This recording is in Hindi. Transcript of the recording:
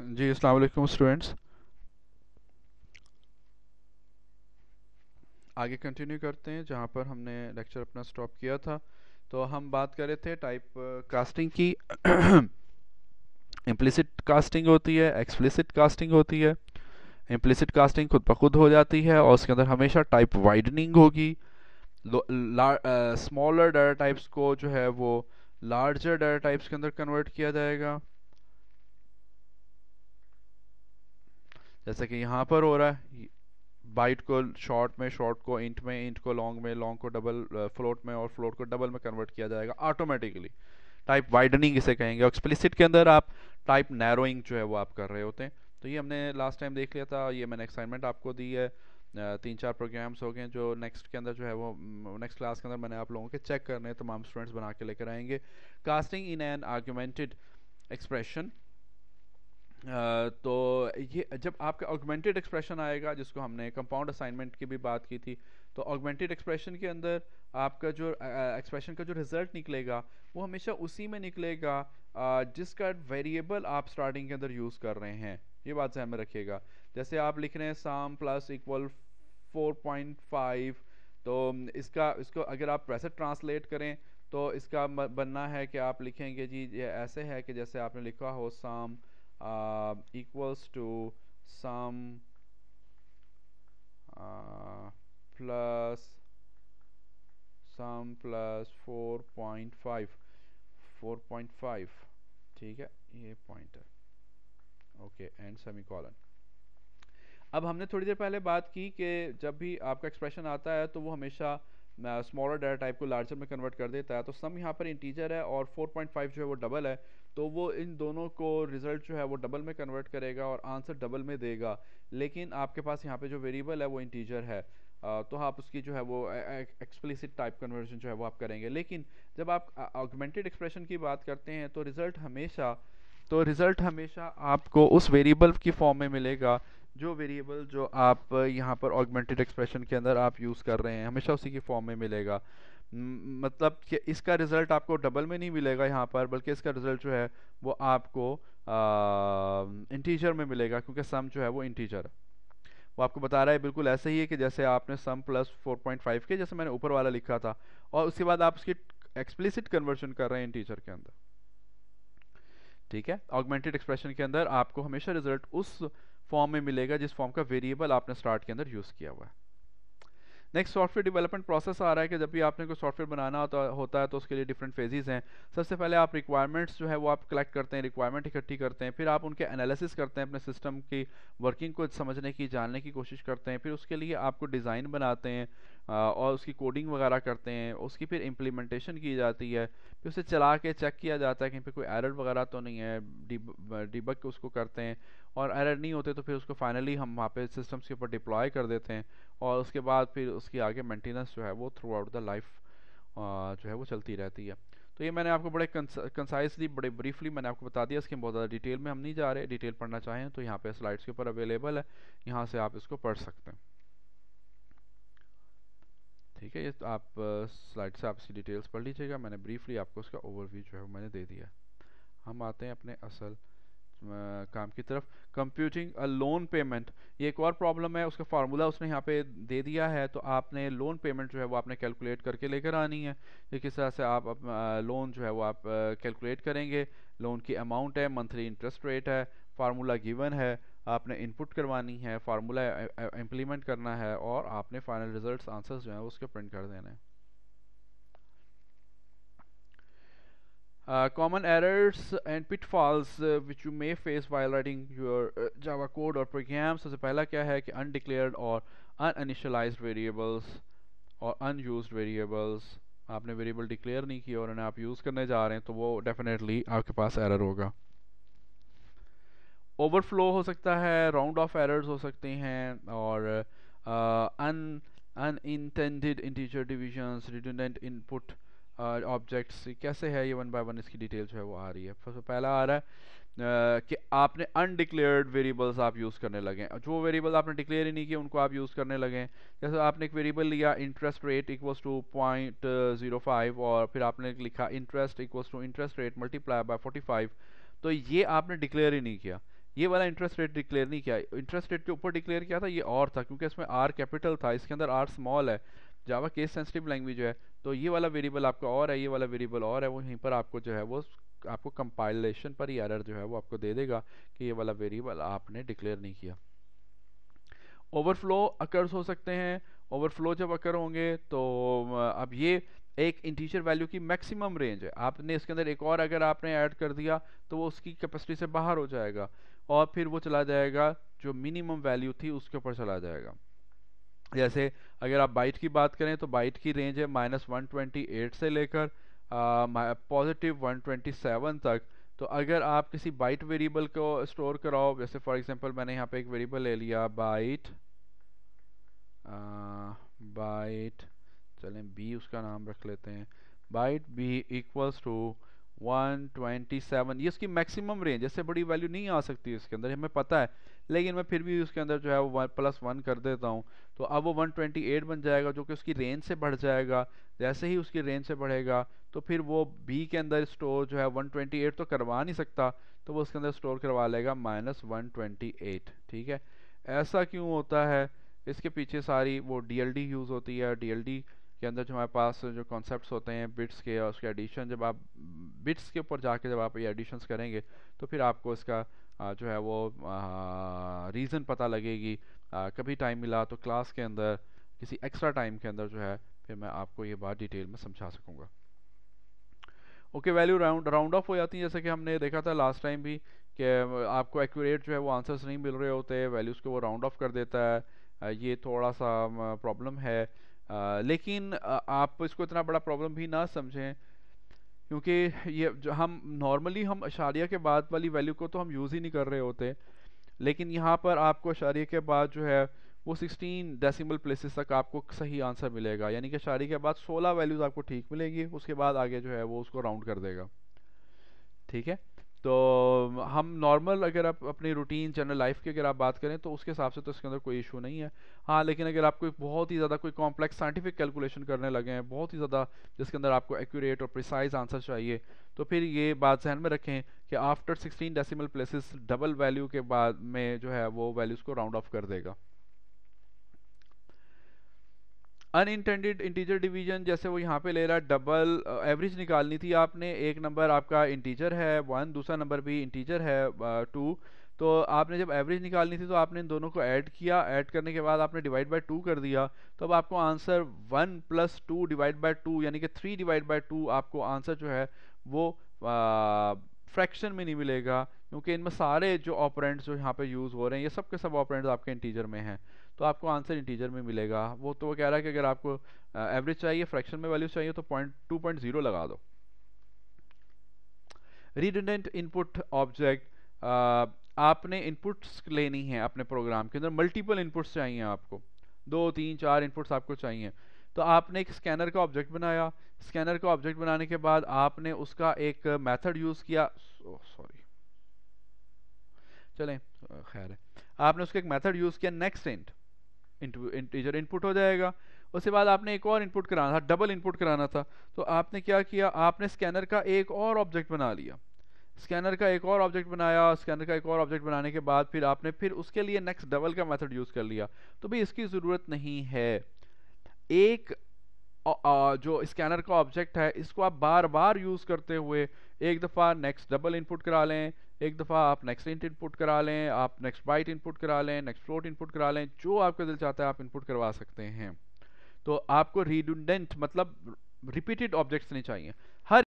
जी वालेकुम स्टूडेंट्स आगे कंटिन्यू करते हैं जहाँ पर हमने लेक्चर अपना स्टॉप किया था तो हम बात कर रहे थे टाइप कास्टिंग uh, की इम्प्लिसिट कास्टिंग होती है एक्सप्लिसिट कास्टिंग होती है इम्प्लिसिट कास्टिंग खुद ब खुद हो जाती है और उसके अंदर हमेशा टाइप वाइडनिंग होगी स्मॉलर डाटा टाइप्स को जो है वो लार्जर डाटा टाइप्स के अंदर कन्वर्ट किया जाएगा जैसे कि यहाँ पर हो रहा है बाइट को शॉर्ट में शॉर्ट को इंट में इंट को लॉन्ग में लॉन्ग को डबल फ्लोट में और फ्लोट को डबल में कन्वर्ट किया जाएगा ऑटोमेटिकली टाइप वाइडनिंग इसे कहेंगे और एक्सप्लिसिट के अंदर आप टाइप नैरोइंग जो है वो आप कर रहे होते हैं तो ये हमने लास्ट टाइम देख लिया था ये मैंने असाइनमेंट आपको दी है तीन चार प्रोग्राम्स हो गए जो नेक्स्ट के अंदर जो है वो नेक्स्ट क्लास के अंदर मैंने आप लोगों के चेक करने तमाम स्टूडेंट्स बना के लेकर आएंगे casting in an augmented expression तो ये जब आपका ऑगमेंटेड एक्सप्रेशन आएगा जिसको हमने कंपाउंड असाइनमेंट की भी बात की थी तो ऑगमेंटेड एक्सप्रेशन के अंदर आपका जो एक्सप्रेशन का जो रिज़ल्ट निकलेगा वो हमेशा उसी में निकलेगा जिसका वेरिएबल आप स्टार्टिंग के अंदर यूज़ कर रहे हैं ये बात जहन में रखिएगा जैसे आप लिख रहे हैं sum plus equal four point five तो इसका इसको अगर आप वैसे ट्रांसलेट करें तो इसका बनना है कि आप लिखेंगे जी ये ऐसे है कि जैसे आपने लिखा हो साम uh, equals to sum uh, plus sum plus 4.5 4.5 ठीक है ये पॉइंट है ओके एंड सेमीकॉलन अब हमने थोड़ी देर पहले बात की कि जब भी आपका एक्सप्रेशन आता है तो वो हमेशा स्मॉलर डाटा टाइप को लार्जर में कन्वर्ट कर देता है तो सम यहाँ पर इंटीजर है और 4.5 जो है वो डबल है तो वो इन दोनों को रिज़ल्ट जो है वो डबल में कन्वर्ट करेगा और आंसर डबल में देगा लेकिन आपके पास यहाँ पे जो वेरिएबल है वो इंटीजर है तो हाँ, आप उसकी जो है वो एक्सप्लिसिट टाइप कन्वर्जन जो है वो आप करेंगे लेकिन जब आप ऑगमेंटेड एक्सप्रेशन की बात करते हैं तो रिज़ल्ट हमेशा तो रिज़ल्ट हमेशा आपको उस वेरिएबल की फॉर्म में मिलेगा जो वेरिएबल जो आप यहाँ पर ऑगमेंटेड एक्सप्रेशन के अंदर आप यूज़ कर रहे हैं हमेशा उसी की फॉर्म में मिलेगा मतलब कि इसका रिज़ल्ट आपको डबल में नहीं मिलेगा यहाँ पर बल्कि इसका रिज़ल्ट जो है वो आपको इंटीजर में मिलेगा क्योंकि सम जो है वो इंटीजर है वो आपको बता रहा है बिल्कुल ऐसे ही है कि जैसे आपने सम प्लस 4.5 के जैसे मैंने ऊपर वाला लिखा था और उसके बाद आप उसकी एक्सप्लिसिट कन्वर्जन कर रहे हैं इंटीजर के अंदर ठीक है ऑगमेंटेड एक्सप्रेशन के अंदर आपको हमेशा रिजल्ट उस फॉर्म में मिलेगा जिस फॉर्म का वेरिएबल आपने स्टार्ट के अंदर यूज़ किया हुआ है नेक्स्ट सॉफ्टवेयर डेवलपमेंट प्रोसेस आ रहा है कि जब भी आपने कोई सॉफ्टवेयर बनाना होता होता है तो उसके लिए डिफरेंट फेजेस हैं सबसे पहले आप रिक्वायरमेंट्स जो है वो आप कलेक्ट करते हैं रिक्वायरमेंट इकट्ठी करते हैं फिर आप उनके एनालिसिस करते हैं अपने सिस्टम की वर्किंग को समझने की जानने की कोशिश करते हैं फिर उसके लिए आपको डिज़ाइन बनाते हैं और उसकी कोडिंग वगैरह करते हैं उसकी फिर इम्प्लीमेंटेशन की जाती है फिर उसे चला के चेक किया जाता है कहीं पर कोई एरर वगैरह तो नहीं है डिब डिबक उसको करते हैं और एरर नहीं होते तो फिर उसको फाइनली हम वहाँ पे सिस्टम्स के ऊपर डिप्लॉय कर देते हैं और उसके बाद फिर उसकी आगे मेंटेनेंस जो है वो थ्रू आउट द लाइफ जो है वो चलती रहती है तो ये मैंने आपको बड़े कंसाइसली बड़े ब्रीफली मैंने आपको बता दिया इसके बहुत ज़्यादा डिटेल में हम नहीं जा रहे डिटेल पढ़ना चाहें तो यहाँ पे स्लाइड्स के ऊपर अवेलेबल है यहाँ से आप इसको पढ़ सकते हैं ठीक है ये तो आप स्लाइड से आप इसकी डिटेल्स पढ़ लीजिएगा मैंने ब्रीफली आपको उसका ओवरव्यू जो है वो मैंने दे दिया हम आते हैं अपने असल काम की तरफ कंप्यूटिंग अ लोन पेमेंट ये एक और प्रॉब्लम है उसका फार्मूला उसने यहाँ पे दे दिया है तो आपने लोन पेमेंट जो है वो आपने कैलकुलेट करके लेकर आनी है कि किस तरह से आप लोन जो है वो आप कैलकुलेट करेंगे लोन की अमाउंट है मंथली इंटरेस्ट रेट है फार्मूला गिवन है आपने इनपुट करवानी है फार्मूला इम्प्लीमेंट करना है और आपने फाइनल रिजल्ट्स आंसर्स जो है उसके प्रिंट कर देने common errors and falls which you may face while writing your Java code और प्रोग्राम सबसे पहला क्या है कि अनडिक्लेयर्ड और अनइनिशलाइज वेरिएबल्स और अनयूज वेरिएबल्स आपने वेरिएबल डिक्लेयर नहीं किया और उन्हें आप यूज़ करने जा रहे हैं तो वो डेफिनेटली आपके पास एरर होगा ओवरफ्लो हो सकता है राउंड ऑफ एरर्स हो सकते हैं और un unintended integer divisions redundant input objects कैसे है ये वन बाय वन इसकी डिटेल जो है वो आ रही है सबसे पहला आ रहा है uh, कि आपने अनडिक्लेयर्ड वेरिएबल्स आप यूज़ करने लगे जो वेरिएबल आपने डिक्लेयर ही नहीं किए उनको आप यूज़ करने लगे जैसे आपने एक वेरिएबल लिया interest rate equals to point zero five और फिर आपने लिखा interest equals to interest rate multiply by forty five तो ये आपने डिक्लेयर ही नहीं किया ये वाला इंटरेस्ट रेट डिक्लेयर नहीं किया इंटरेस्ट रेट के ऊपर डिक्लेयर किया था ये और था क्योंकि इसमें आर कैपिटल था इसके अंदर आर स्मॉल है जावा केस सेंसिटिव लैंग्वेज है तो ये वाला वेरिएबल आपका और है ये वाला वेरिएबल और है वो यहीं पर आपको जो है वो आपको कंपाइलेशन पर ही एरर जो है वो आपको दे देगा कि ये वाला वेरिएबल आपने डिक्लेयर नहीं किया ओवरफ्लो अकर्स हो सकते हैं ओवरफ्लो जब अकर होंगे तो अब ये एक इंटीजर वैल्यू की मैक्सिमम रेंज है आपने इसके अंदर एक और अगर आपने ऐड कर दिया तो वो उसकी कैपेसिटी से बाहर हो जाएगा और फिर वो चला जाएगा जो मिनिमम वैल्यू थी उसके ऊपर चला जाएगा जैसे अगर आप बाइट की बात करें तो बाइट की रेंज है माइनस वन से लेकर पॉजिटिव वन तक तो अगर आप किसी बाइट वेरिएबल को स्टोर कराओ जैसे फॉर एग्जांपल मैंने यहाँ पे एक वेरिएबल ले लिया बाइट बाइट चलें बी उसका नाम रख लेते हैं बाइट बी इक्वल्स टू 127 ये इसकी मैक्सिमम रेंज ऐसे बड़ी वैल्यू नहीं आ सकती इसके अंदर हमें पता है लेकिन मैं फिर भी उसके अंदर जो है वो प्लस वन कर देता हूँ तो अब वो 128 बन जाएगा जो कि उसकी रेंज से बढ़ जाएगा जैसे ही उसकी रेंज से बढ़ेगा तो फिर वो बी के अंदर स्टोर जो है 128 तो करवा नहीं सकता तो वो उसके अंदर स्टोर करवा लेगा माइनस वन ठीक है ऐसा क्यों होता है इसके पीछे सारी वो डी यूज़ होती है डी के अंदर जो हमारे पास जो कॉन्सेप्ट्स होते हैं बिट्स के और उसके एडिशन जब आप बिट्स के ऊपर जाके जब आप ये एडिशंस करेंगे तो फिर आपको इसका जो है वो रीज़न पता लगेगी आ, कभी टाइम मिला तो क्लास के अंदर किसी एक्स्ट्रा टाइम के अंदर जो है फिर मैं आपको ये बात डिटेल में समझा सकूँगा okay value round round off हो जाती है जैसे कि हमने देखा था लास्ट टाइम भी कि आपको एक्यूरेट जो है वो आंसर्स नहीं मिल रहे होते वैल्यूज़ को वो राउंड ऑफ कर देता है ये थोड़ा सा प्रॉब्लम है लेकिन आप इसको इतना बड़ा प्रॉब्लम भी ना समझें क्योंकि ये जो हम नॉर्मली हम अशारिया के बाद वाली वैल्यू को तो हम यूज़ ही नहीं कर रहे होते लेकिन यहाँ पर आपको अशारिया के बाद जो है वो 16 डेसिमल प्लेसेस तक आपको सही आंसर मिलेगा यानी कि अशारिया के बाद 16 वैल्यूज़ आपको ठीक मिलेगी उसके बाद आगे जो है वो उसको राउंड कर देगा ठीक है तो हम नॉर्मल अगर आप अपनी रूटीन जनरल लाइफ की अगर आप बात करें तो उसके हिसाब से तो इसके अंदर कोई इशू नहीं है हाँ लेकिन अगर आप कोई बहुत ही ज़्यादा कोई कॉम्प्लेक्स साइंटिफिक कैलकुलेशन करने लगे हैं बहुत ही ज़्यादा जिसके अंदर आपको एक्यूरेट और प्रिसाइज आंसर चाहिए तो फिर ये बात जहन में रखें कि after sixteen decimal places double value के बाद में जो है वो वैल्यूज़ को राउंड ऑफ कर देगा अनइंटेंडेड इंटीजर डिवीजन जैसे वो यहाँ पे ले रहा डबल एवरेज uh, निकालनी थी आपने एक नंबर आपका इंटीजर है वन दूसरा नंबर भी इंटीजर है टू uh, तो आपने जब एवरेज निकालनी थी तो आपने इन दोनों को ऐड किया ऐड करने के बाद आपने डिवाइड बाय टू कर दिया तो अब आपको answer one plus two divide by two यानी कि थ्री डिवाइड बाय टू आपको आंसर जो है वो फ्रैक्शन uh, में नहीं मिलेगा क्योंकि इनमें सारे जो ऑपरेंट्स जो यहाँ पे यूज़ हो रहे हैं ये सब के सब ऑपरेंट्स आपके इंटीजर में हैं तो आपको आंसर इंटीजर में मिलेगा वो तो वो कह रहा है कि अगर आपको एवरेज चाहिए फ्रैक्शन में वैल्यू चाहिए तो पॉइंट टू पॉइंट जीरो लगा दो रिडेंडेंट इनपुट ऑब्जेक्ट आपने इनपुट्स लेनी है अपने प्रोग्राम के अंदर मल्टीपल इनपुट्स चाहिए आपको दो तीन चार इनपुट्स आपको चाहिए तो आपने एक स्कैनर का ऑब्जेक्ट बनाया स्कैनर का ऑब्जेक्ट बनाने के बाद आपने उसका एक मेथड यूज़ किया सॉरी oh, चलें खैर है आपने उसका एक मेथड यूज़ किया नेक्स्ट इंट इंटीजर इनपुट हो जाएगा उसके बाद आपने एक और इनपुट कराना था डबल इनपुट कराना था तो आपने क्या किया आपने स्कैनर का एक और ऑब्जेक्ट बना लिया स्कैनर का एक और ऑब्जेक्ट बनाया स्कैनर का एक और ऑब्जेक्ट बनाने के बाद फिर आपने फिर उसके लिए नेक्स्ट डबल का मेथड यूज़ कर लिया तो भाई इसकी ज़रूरत नहीं है एक जो स्कैनर का ऑब्जेक्ट है इसको आप बार बार यूज़ करते हुए एक दफ़ा नेक्स्ट डबल इनपुट करा लें एक दफ़ा आप नेक्स्ट इंट इनपुट करा लें आप नेक्स्ट बाइट इनपुट करा लें नेक्स्ट फ्लोट इनपुट करा लें जो आपका दिल चाहता है आप इनपुट करवा सकते हैं तो आपको रिडुडेंट मतलब रिपीटेड ऑब्जेक्ट्स नहीं चाहिए हर